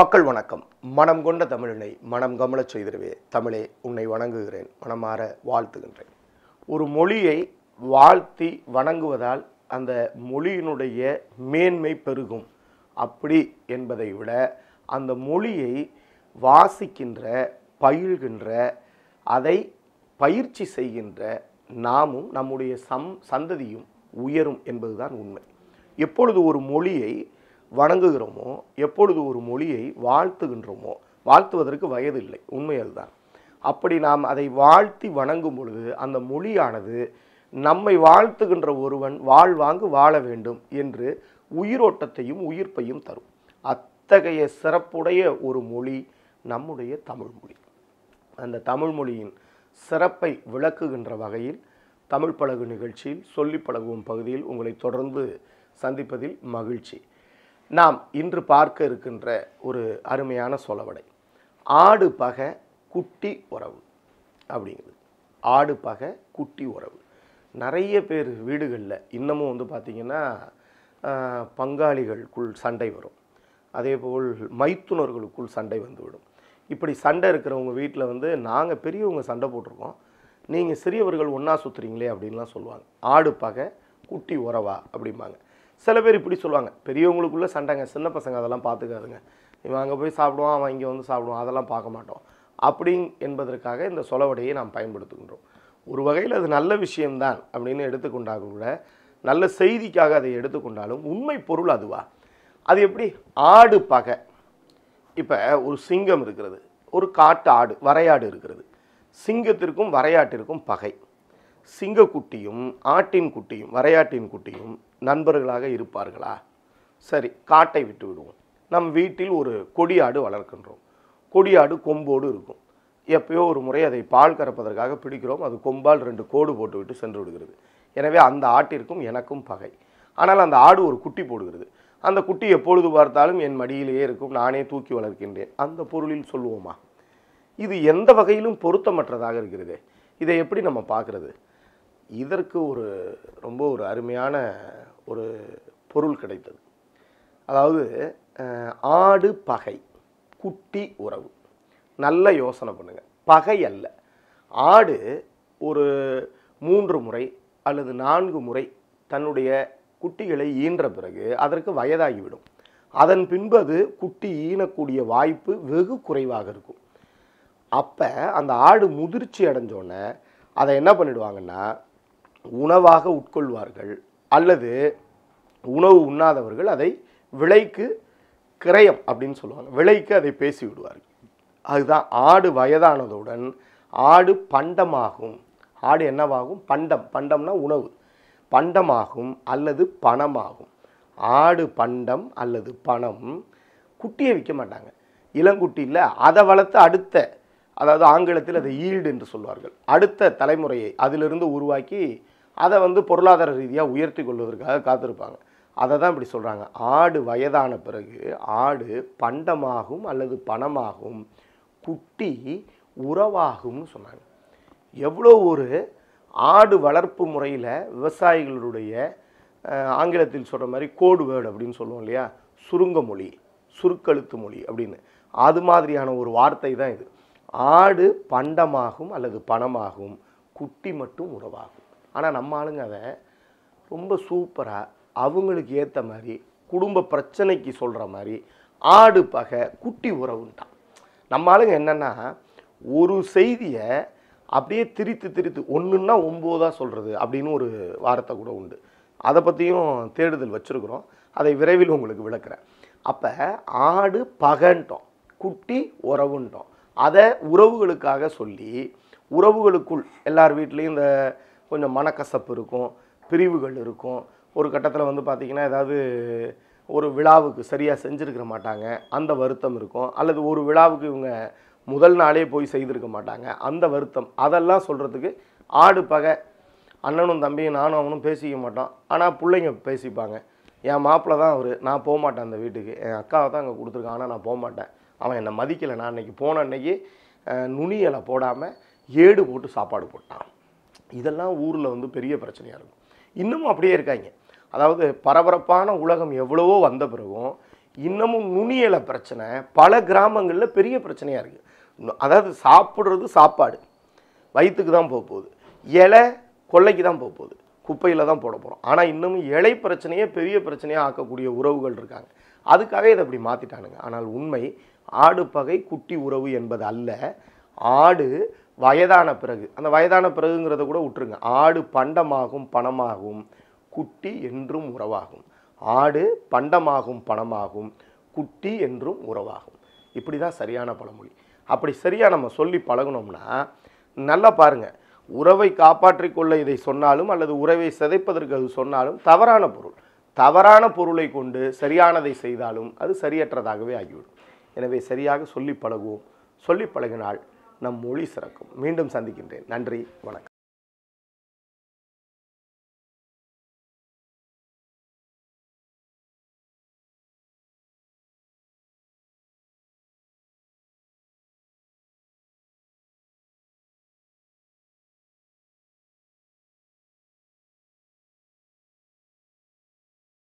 மக்கள் வணக்கம் மனம் கொண்ட தமிழனை மனம் கமலச் செய்திருவே தமிழே உன்னை வணங்குகிறேன் மனமாற வாழ்த்துகின்றேன் ஒரு மொழியை வாழ்த்தி வணங்குவதால் அந்த மொழியினுடைய மேன்மை பெருகும் அப்படி என்பதை விட அந்த மொழியை வாசிக்கின்ற பயில்கின்ற அதை பயிற்சி செய்கின்ற நாமும் நம்முடைய சம் சந்ததியும் உயரும் என்பதுதான் உண்மை எப்பொழுது ஒரு மொழியை வணங்குகிறோமோ எப்பொழுது ஒரு மொழியை வாழ்த்துகின்றோமோ வாழ்த்துவதற்கு வயது இல்லை உண்மையில்தான் அப்படி நாம் அதை வாழ்த்தி வணங்கும் பொழுது அந்த மொழியானது நம்மை வாழ்த்துகின்ற ஒருவன் வாழ்வாங்கு வாழ வேண்டும் என்று உயிரோட்டத்தையும் உயிர்ப்பையும் தரும் அத்தகைய சிறப்புடைய ஒரு மொழி நம்முடைய தமிழ்மொழி அந்த தமிழ்மொழியின் சிறப்பை விளக்குகின்ற வகையில் தமிழ் பழகு நிகழ்ச்சியில் சொல்லி பழகும் பகுதியில் உங்களை தொடர்ந்து சந்திப்பதில் மகிழ்ச்சி நாம் இன்று பார்க்க இருக்கின்ற ஒரு அருமையான சொலவடை ஆடு பகை குட்டி உறவு அப்படிங்கிறது ஆடு பகை குட்டி உறவு நிறைய பேர் வீடுகளில் இன்னமும் வந்து பார்த்திங்கன்னா பங்காளிகளுக்குள் சண்டை வரும் அதேபோல் மைத்துனர்களுக்குள் சண்டை வந்துவிடும் இப்படி சண்டை இருக்கிறவங்க வீட்டில் வந்து நாங்கள் பெரியவங்க சண்டை போட்டிருக்கோம் நீங்கள் சிறியவர்கள் ஒன்றா சுற்றுறீங்களே அப்படின்லாம் சொல்லுவாங்க ஆடு பகை குட்டி உறவா அப்படிம்பாங்க சில பேர் இப்படி சொல்லுவாங்க பெரியவங்களுக்குள்ளே சண்டைங்க சின்ன பசங்க அதெல்லாம் பார்த்துக்காதுங்க இவன் அங்கே போய் சாப்பிடுவான் அவன் இங்கே வந்து சாப்பிடுவான் அதெல்லாம் பார்க்க மாட்டோம் அப்படி என்பதற்காக இந்த சொலவடையை நாம் பயன்படுத்துகின்றோம் ஒரு வகையில் அது நல்ல விஷயம்தான் அப்படின்னு எடுத்துக்கொண்டா கூட நல்ல செய்திக்காக அதை எடுத்துக்கொண்டாலும் உண்மை பொருள் அதுவா அது எப்படி ஆடு பகை இப்போ ஒரு சிங்கம் இருக்கிறது ஒரு காட்டு ஆடு வரையாடு இருக்கிறது சிங்கத்திற்கும் வரையாட்டிற்கும் பகை சிங்கக்குட்டியும் ஆட்டின் குட்டியும் வரையாட்டின் குட்டியும் நண்பர்களாக இருப்பார்களா சரி காட்டை விட்டு விடுவோம் நம் வீட்டில் ஒரு கொடியாடு வளர்க்கின்றோம் கொடியாடு கொம்போடு இருக்கும் எப்பயோ ஒரு முறை அதை பால் கறப்பதற்காக பிடிக்கிறோம் அது கொம்பால் ரெண்டு கோடு போட்டுவிட்டு சென்று விடுகிறது எனவே அந்த ஆட்டிற்கும் எனக்கும் பகை ஆனால் அந்த ஆடு ஒரு குட்டி போடுகிறது அந்த குட்டி எப்பொழுது பார்த்தாலும் என் மடியிலேயே இருக்கும் நானே தூக்கி வளர்க்கின்றேன் அந்த பொருளில் சொல்லுவோமா இது எந்த வகையிலும் பொருத்தமற்றதாக இருக்கிறதே இதை எப்படி நம்ம பார்க்குறது இதற்கு ஒரு ரொம்ப ஒரு அருமையான ஒரு பொருள் கிடைத்தது அதாவது ஆடு பகை குட்டி உறவு நல்ல யோசனை பண்ணுங்கள் பகை அல்ல ஆடு ஒரு மூன்று முறை அல்லது நான்கு முறை தன்னுடைய குட்டிகளை ஈன்ற பிறகு அதற்கு வயதாகிவிடும் அதன் பின்பது குட்டி ஈனக்கூடிய வாய்ப்பு வெகு குறைவாக இருக்கும் அப்போ அந்த ஆடு முதிர்ச்சி அடைஞ்சோன்னே அதை என்ன பண்ணிடுவாங்கன்னா உணவாக உட்கொள்வார்கள் அல்லது உணவு உண்ணாதவர்கள் அதை விலைக்கு கிரயம் அப்படின்னு சொல்லுவாங்க விலைக்கு அதை பேசி விடுவார்கள் அதுதான் ஆடு வயதானதுடன் ஆடு பண்டமாகும் ஆடு என்னவாகும் பண்டம் பண்டம்னா உணவு பண்டமாகும் அல்லது பணமாகும் ஆடு பண்டம் அல்லது பணம் குட்டியை விற்க மாட்டாங்க இளங்குட்டி இல்லை அதை வளர்த்து அடுத்த அதாவது ஆங்கிலத்தில் அதை ஈல்டு என்று சொல்வார்கள் அடுத்த தலைமுறையை அதிலிருந்து உருவாக்கி அதை வந்து பொருளாதார ரீதியாக உயர்த்தி கொள்வதற்காக காத்திருப்பாங்க அதை தான் இப்படி சொல்கிறாங்க ஆடு வயதான பிறகு ஆடு பண்டமாகும் அல்லது பணமாகும் குட்டி உறவாகும்னு சொன்னாங்க எவ்வளோ ஒரு ஆடு வளர்ப்பு முறையில் விவசாயிகளுடைய ஆங்கிலத்தில் சொல்கிற மாதிரி கோடு வேர்டு அப்படின்னு சொல்லுவோம் இல்லையா சுருங்க மொழி சுருக்கெழுத்து மொழி அப்படின்னு அது மாதிரியான ஒரு வார்த்தை தான் இது ஆடு பண்டமாகும் அல்லது பணமாகும் குட்டி மட்டும் உறவாகும் ஆனால் நம்ம ஆளுங்க அதை ரொம்ப சூப்பராக அவங்களுக்கு ஏற்ற மாதிரி குடும்ப பிரச்சனைக்கு சொல்கிற மாதிரி ஆடு பகை குட்டி உறவுன்ட்டான் நம்ம ஆளுங்க என்னென்னா ஒரு செய்தியை அப்படியே திரித்து திரித்து ஒன்றுன்னா ஒம்போதாக சொல்கிறது அப்படின்னு ஒரு வார்த்தை கூட உண்டு அதை பற்றியும் தேடுதல் வச்சுருக்குறோம் அதை விரைவில் உங்களுக்கு விளக்குறேன் அப்போ ஆடு பகன்ட்டோம் குட்டி உறவுன்ட்டோம் அதை உறவுகளுக்காக சொல்லி உறவுகளுக்குள் எல்லார் வீட்லேயும் இந்த கொஞ்சம் மனக்கசப்பு இருக்கும் பிரிவுகள் இருக்கும் ஒரு கட்டத்தில் வந்து பார்த்திங்கன்னா ஏதாவது ஒரு விழாவுக்கு சரியாக செஞ்சுருக்க மாட்டாங்க அந்த வருத்தம் இருக்கும் அல்லது ஒரு விழாவுக்கு இவங்க முதல் நாளே போய் செய்திருக்க மாட்டாங்க அந்த வருத்தம் அதெல்லாம் சொல்கிறதுக்கு ஆடு பகை அண்ணனும் தம்பியும் நானும் அவனும் பேசிக்க மாட்டோம் ஆனால் பிள்ளைங்க பேசிப்பாங்க என் மாப்பிள்ளை தான் அவர் நான் போக மாட்டேன் அந்த வீட்டுக்கு என் அக்காவை தான் அங்கே கொடுத்துருக்கான் ஆனால் நான் போக மாட்டேன் அவன் என்னை மதிக்கலை நான் அன்றைக்கி போன அன்னைக்கு நுனியலை போடாமல் ஏடு போட்டு சாப்பாடு போட்டான் இதெல்லாம் ஊரில் வந்து பெரிய பிரச்சனையாக இருக்கும் இன்னமும் அப்படியே இருக்காங்க அதாவது பரபரப்பான உலகம் எவ்வளவோ வந்த பிறகும் இன்னமும் நுனியலை பிரச்சனை பல கிராமங்களில் பெரிய பிரச்சனையாக இருக்குது அதாவது சாப்பிட்றது சாப்பாடு வயிற்றுக்கு தான் போக போகுது இலை கொள்ளைக்கு தான் போக போகுது குப்பையில் தான் போட போகிறோம் ஆனால் இன்னமும் இலை பிரச்சனையே பெரிய பிரச்சனையாக ஆக்கக்கூடிய உறவுகள் இருக்காங்க அதுக்காக இதை அப்படி மாற்றிட்டானுங்க ஆனால் உண்மை ஆடு பகை குட்டி உறவு என்பது அல்ல ஆடு வயதான பிறகு அந்த வயதான பிறகுங்கிறத கூட விட்டுருங்க ஆடு பண்டமாகும் பணமாகும் குட்டி என்றும் உறவாகும் ஆடு பண்டமாகும் பணமாகும் குட்டி என்றும் உறவாகும் இப்படி தான் சரியான பழமொழி அப்படி சரியாக நம்ம சொல்லி பழகணும்னா நல்லா பாருங்கள் உறவை காப்பாற்றிக்கொள்ள இதை சொன்னாலும் அல்லது உறவை சிதைப்பதற்கு அது சொன்னாலும் தவறான பொருள் தவறான பொருளை கொண்டு சரியானதை செய்தாலும் அது சரியற்றதாகவே ஆகிவிடும் எனவே சரியாக சொல்லி பழகுவோம் சொல்லி பழகினால் நம் மொழி சிறக்கும் மீண்டும் சந்திக்கின்றேன் நன்றி வணக்கம்